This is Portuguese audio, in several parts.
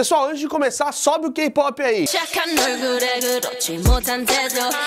Pessoal, antes de começar, sobe o K-pop aí.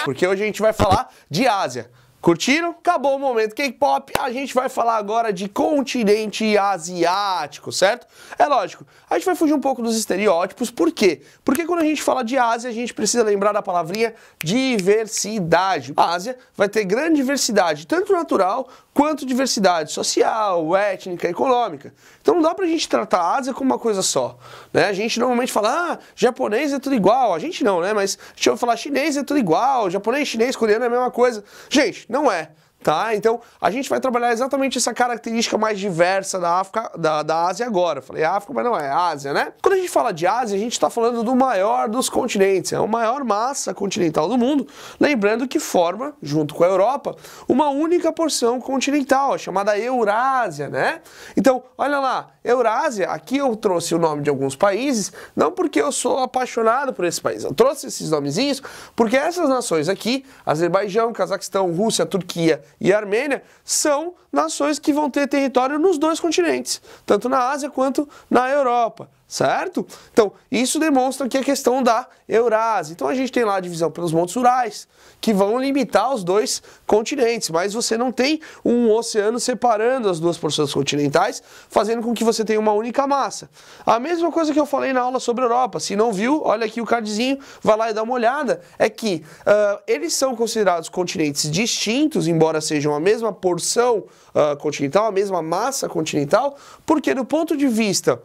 Porque hoje a gente vai falar de Ásia. Curtiram? Acabou o momento K-pop. A gente vai falar agora de continente asiático, certo? É lógico, a gente vai fugir um pouco dos estereótipos, por quê? Porque quando a gente fala de Ásia, a gente precisa lembrar da palavrinha diversidade. A Ásia vai ter grande diversidade, tanto natural quanto diversidade social, étnica, econômica. Então não dá pra gente tratar a Ásia como uma coisa só. Né? A gente normalmente fala, ah, japonês é tudo igual. A gente não, né? Mas gente vai falar, chinês é tudo igual, japonês, chinês, coreano é a mesma coisa. Gente, não é. Tá? Então, a gente vai trabalhar exatamente essa característica mais diversa da África, da, da Ásia agora. Eu falei África, mas não é Ásia, né? Quando a gente fala de Ásia, a gente está falando do maior dos continentes, é a maior massa continental do mundo, lembrando que forma, junto com a Europa, uma única porção continental, chamada Eurásia, né? Então, olha lá, Eurásia, aqui eu trouxe o nome de alguns países, não porque eu sou apaixonado por esse país, eu trouxe esses nomezinhos porque essas nações aqui, Azerbaijão, Cazaquistão, Rússia, Turquia, e Armênia são nações que vão ter território nos dois continentes, tanto na Ásia quanto na Europa certo? Então, isso demonstra que a questão da Eurásia. Então, a gente tem lá a divisão pelos Montes Urais, que vão limitar os dois continentes, mas você não tem um oceano separando as duas porções continentais, fazendo com que você tenha uma única massa. A mesma coisa que eu falei na aula sobre a Europa, se não viu, olha aqui o cardzinho, vai lá e dá uma olhada, é que uh, eles são considerados continentes distintos, embora sejam a mesma porção uh, continental, a mesma massa continental, porque do ponto de vista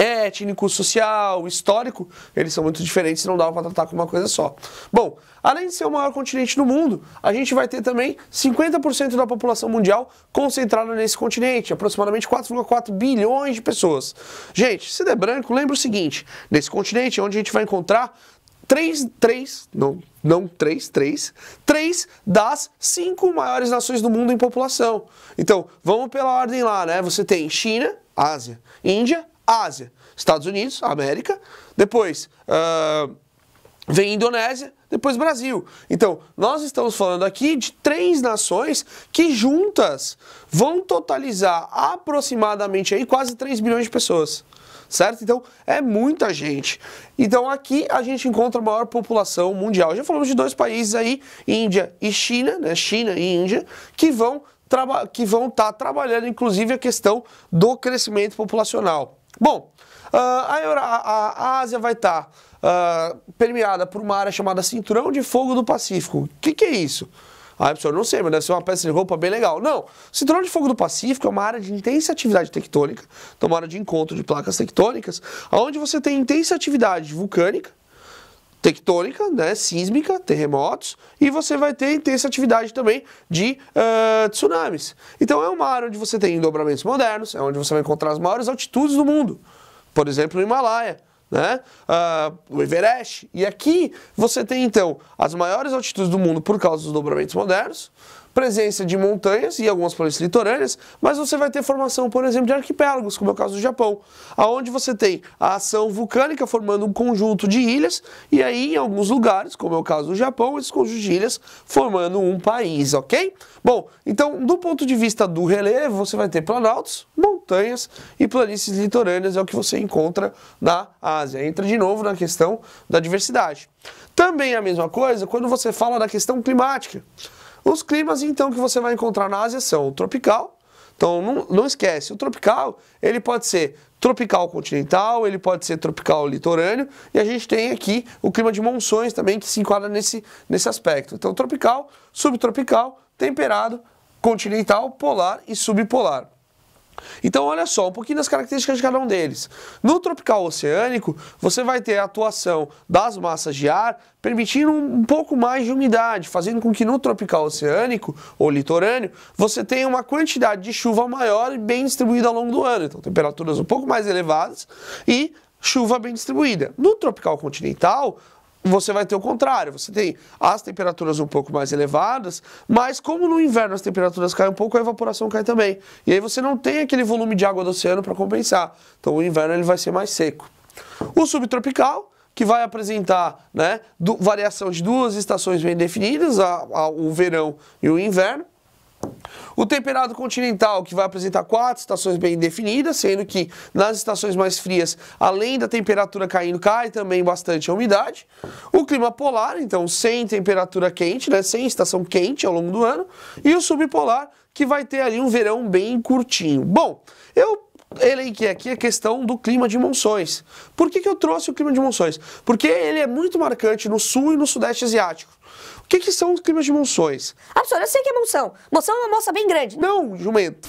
étnico, social, histórico, eles são muito diferentes e não dá para tratar com uma coisa só. Bom, além de ser o maior continente do mundo, a gente vai ter também 50% da população mundial concentrada nesse continente, aproximadamente 4,4 bilhões de pessoas. Gente, se der branco, lembra o seguinte: nesse continente é onde a gente vai encontrar 3, 3, não, não 3, 3, 3 das 5 maiores nações do mundo em população. Então, vamos pela ordem lá, né? Você tem China, Ásia, Índia, Ásia, Estados Unidos, América, depois uh, vem Indonésia, depois Brasil. Então, nós estamos falando aqui de três nações que juntas vão totalizar aproximadamente aí quase 3 bilhões de pessoas. Certo? Então é muita gente. Então aqui a gente encontra a maior população mundial. Já falamos de dois países aí, Índia e China, né? China e Índia, que vão que vão estar tá trabalhando inclusive a questão do crescimento populacional. Bom, ah, a, Euro, a, a Ásia vai estar tá, ah, permeada por uma área chamada Cinturão de Fogo do Pacífico. O que, que é isso? Ah, pessoal, não sei, mas deve ser uma peça de roupa bem legal. Não, Cinturão de Fogo do Pacífico é uma área de intensa atividade tectônica, então é uma área de encontro de placas tectônicas, onde você tem intensa atividade vulcânica, tectônica, né, sísmica, terremotos, e você vai ter intensa atividade também de uh, tsunamis. Então é uma área onde você tem dobramentos modernos, é onde você vai encontrar as maiores altitudes do mundo. Por exemplo, o Himalaia, né, uh, o Everest. E aqui você tem então as maiores altitudes do mundo por causa dos dobramentos modernos, presença de montanhas e algumas planícies litorâneas, mas você vai ter formação, por exemplo, de arquipélagos, como é o caso do Japão, aonde você tem a ação vulcânica formando um conjunto de ilhas, e aí em alguns lugares, como é o caso do Japão, esses conjuntos de ilhas formando um país, ok? Bom, então, do ponto de vista do relevo, você vai ter planaltos, montanhas e planícies litorâneas, é o que você encontra na Ásia. Entra de novo na questão da diversidade. Também a mesma coisa quando você fala da questão climática. Os climas, então, que você vai encontrar na Ásia são o tropical. Então, não, não esquece, o tropical, ele pode ser tropical continental, ele pode ser tropical litorâneo, e a gente tem aqui o clima de monções também, que se enquadra nesse, nesse aspecto. Então, tropical, subtropical, temperado, continental, polar e subpolar. Então, olha só, um pouquinho das características de cada um deles. No tropical oceânico, você vai ter a atuação das massas de ar permitindo um pouco mais de umidade, fazendo com que no tropical oceânico ou litorâneo você tenha uma quantidade de chuva maior e bem distribuída ao longo do ano. Então, temperaturas um pouco mais elevadas e chuva bem distribuída. No tropical continental, você vai ter o contrário. Você tem as temperaturas um pouco mais elevadas, mas como no inverno as temperaturas caem um pouco, a evaporação cai também. E aí você não tem aquele volume de água do oceano para compensar. Então o inverno ele vai ser mais seco. O subtropical, que vai apresentar né, do, variação de duas estações bem definidas, a, a, o verão e o inverno, o temperado continental, que vai apresentar quatro estações bem definidas, sendo que nas estações mais frias, além da temperatura caindo, cai também bastante a umidade. O clima polar, então, sem temperatura quente, né, sem estação quente ao longo do ano. E o subpolar, que vai ter ali um verão bem curtinho. Bom, eu elenquei aqui a questão do clima de monções. Por que, que eu trouxe o clima de monções? Porque ele é muito marcante no sul e no sudeste asiático que, que são os climas de monções? Ah, professor, eu sei que é monção. Monção é uma moça bem grande. Não, jumento.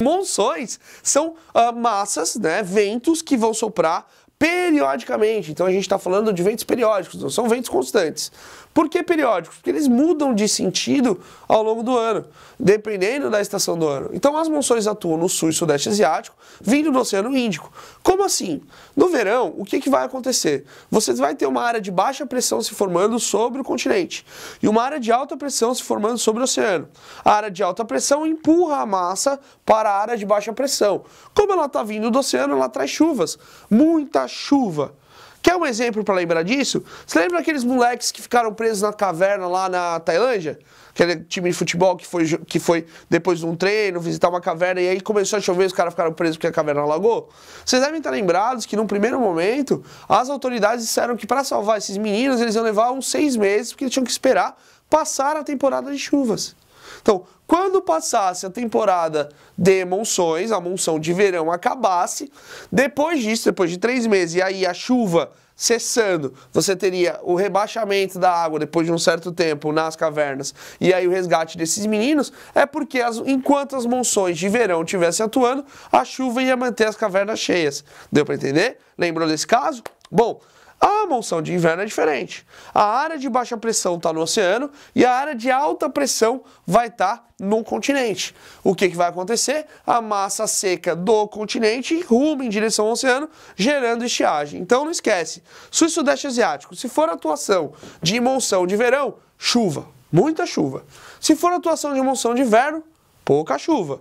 Monções são ah, massas, né, ventos que vão soprar periodicamente. Então a gente está falando de ventos periódicos, não são ventos constantes. Por que periódicos? Porque eles mudam de sentido ao longo do ano, dependendo da estação do ano. Então as monções atuam no sul e sudeste asiático, vindo do Oceano Índico. Como assim? No verão, o que, que vai acontecer? Você vai ter uma área de baixa pressão se formando sobre o continente e uma área de alta pressão se formando sobre o oceano. A área de alta pressão empurra a massa para a área de baixa pressão. Como ela está vindo do oceano, ela traz chuvas, muita chuva. Quer um exemplo para lembrar disso? Você lembra aqueles moleques que ficaram presos na caverna lá na Tailândia? Aquele time de futebol que foi, que foi depois de um treino visitar uma caverna e aí começou a chover os caras ficaram presos porque a caverna alagou? Vocês devem estar lembrados que num primeiro momento as autoridades disseram que para salvar esses meninos eles iam levar uns seis meses porque eles tinham que esperar passar a temporada de chuvas. Então, quando passasse a temporada de monções, a monção de verão acabasse, depois disso, depois de três meses, e aí a chuva cessando, você teria o rebaixamento da água depois de um certo tempo nas cavernas e aí o resgate desses meninos, é porque as, enquanto as monções de verão estivessem atuando, a chuva ia manter as cavernas cheias. Deu para entender? Lembrou desse caso? Bom, a monção de inverno é diferente. A área de baixa pressão está no oceano e a área de alta pressão vai estar tá no continente. O que, que vai acontecer? A massa seca do continente ruma em direção ao oceano, gerando estiagem. Então não esquece, sul e sudeste asiático, se for atuação de monção de verão, chuva, muita chuva. Se for atuação de monção de inverno, pouca chuva,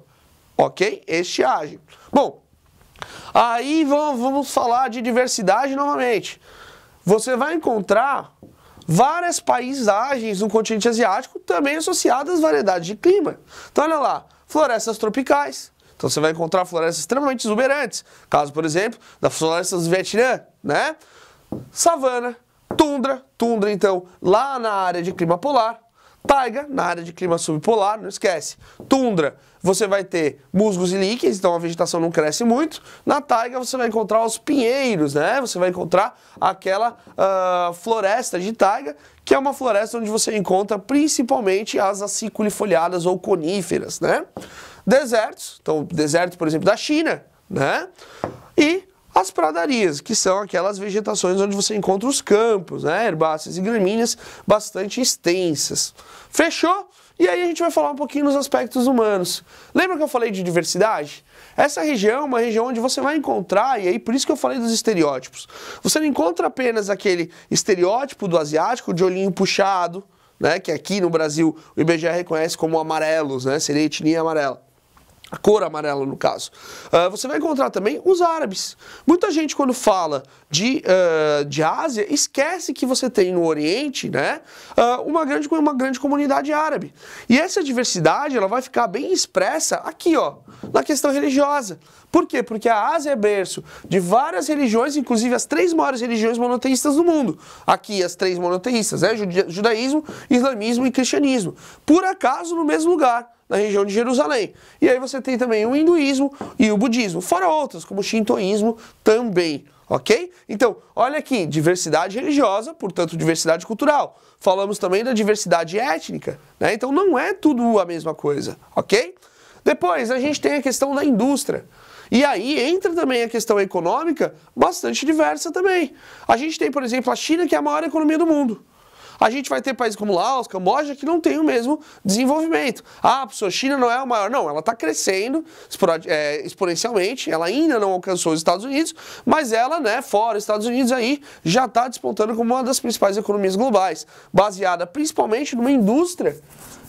ok? Estiagem. Bom, aí vamos falar de diversidade novamente você vai encontrar várias paisagens no continente asiático também associadas às variedades de clima. Então olha lá, florestas tropicais. Então você vai encontrar florestas extremamente exuberantes, caso, por exemplo, da floresta do Vietnã, né? Savana, tundra, tundra então lá na área de clima polar, Taiga, na área de clima subpolar, não esquece. Tundra, você vai ter musgos e líquens, então a vegetação não cresce muito. Na taiga você vai encontrar os pinheiros, né? Você vai encontrar aquela uh, floresta de taiga, que é uma floresta onde você encontra principalmente as aciculifoliadas ou coníferas, né? Desertos, então deserto, por exemplo, da China, né? E as pradarias, que são aquelas vegetações onde você encontra os campos, né? herbáceas e gramíneas bastante extensas. Fechou? E aí a gente vai falar um pouquinho nos aspectos humanos. Lembra que eu falei de diversidade? Essa região é uma região onde você vai encontrar, e aí por isso que eu falei dos estereótipos. Você não encontra apenas aquele estereótipo do asiático de olhinho puxado, né, que aqui no Brasil o IBGE reconhece como amarelos, né, seria etnia amarela a cor amarela no caso. Uh, você vai encontrar também os árabes. Muita gente quando fala de, uh, de Ásia esquece que você tem no Oriente, né, uh, uma grande uma grande comunidade árabe. E essa diversidade ela vai ficar bem expressa aqui, ó, na questão religiosa. Por quê? Porque a Ásia é berço de várias religiões, inclusive as três maiores religiões monoteístas do mundo. Aqui as três monoteístas, né, judaísmo, islamismo e cristianismo. Por acaso no mesmo lugar na região de Jerusalém. E aí você tem também o hinduísmo e o budismo, fora outras, como o shintoísmo também. Ok? Então, olha aqui, diversidade religiosa, portanto, diversidade cultural. Falamos também da diversidade étnica, né? Então não é tudo a mesma coisa, ok? Depois a gente tem a questão da indústria. E aí entra também a questão econômica bastante diversa também. A gente tem, por exemplo, a China, que é a maior economia do mundo. A gente vai ter países como Laos, Camboja, que não tem o mesmo desenvolvimento. Ah, a China não é o maior. Não, ela está crescendo é, exponencialmente, ela ainda não alcançou os Estados Unidos, mas ela, né, fora os Estados Unidos aí, já está despontando como uma das principais economias globais, baseada principalmente numa indústria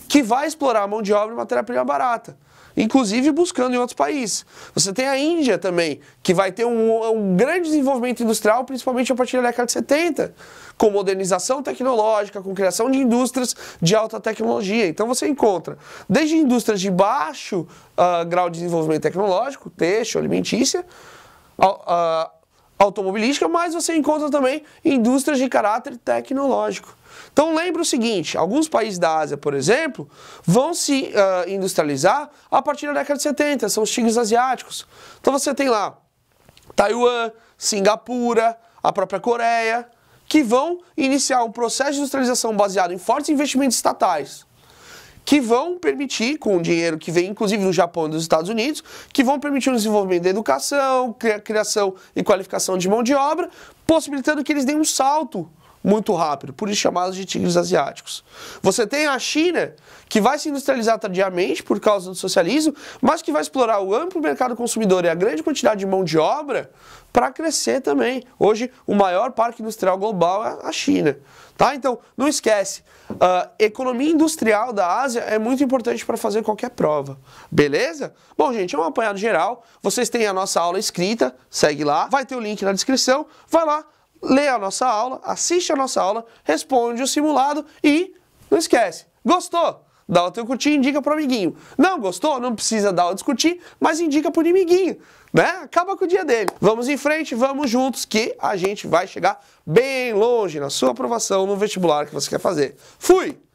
que vai explorar mão de obra e matéria-prima barata inclusive buscando em outros países. Você tem a Índia também, que vai ter um, um grande desenvolvimento industrial, principalmente a partir da década de 70, com modernização tecnológica, com criação de indústrias de alta tecnologia. Então você encontra desde indústrias de baixo uh, grau de desenvolvimento tecnológico, texto, alimentícia, uh, uh, automobilística, mas você encontra também indústrias de caráter tecnológico. Então lembra o seguinte, alguns países da Ásia, por exemplo, vão se uh, industrializar a partir da década de 70, são os tigres asiáticos. Então você tem lá Taiwan, Singapura, a própria Coreia, que vão iniciar um processo de industrialização baseado em fortes investimentos estatais que vão permitir, com o dinheiro que vem inclusive do Japão e dos Estados Unidos, que vão permitir o desenvolvimento da educação, criação e qualificação de mão de obra, possibilitando que eles deem um salto muito rápido, por isso chamados de tigres asiáticos. Você tem a China, que vai se industrializar tardiamente por causa do socialismo, mas que vai explorar o amplo mercado consumidor e a grande quantidade de mão de obra para crescer também. Hoje, o maior parque industrial global é a China. Tá? Então, não esquece, uh, economia industrial da Ásia é muito importante para fazer qualquer prova. Beleza? Bom, gente, é um apanhado geral. Vocês têm a nossa aula escrita, segue lá. Vai ter o link na descrição. Vai lá, lê a nossa aula, assiste a nossa aula, responde o simulado e não esquece. Gostou? Dá o teu curtir e indica pro amiguinho. Não gostou? Não precisa dar o discutir, mas indica pro inimiguinho, né? Acaba com o dia dele. Vamos em frente, vamos juntos que a gente vai chegar bem longe na sua aprovação no vestibular que você quer fazer. Fui!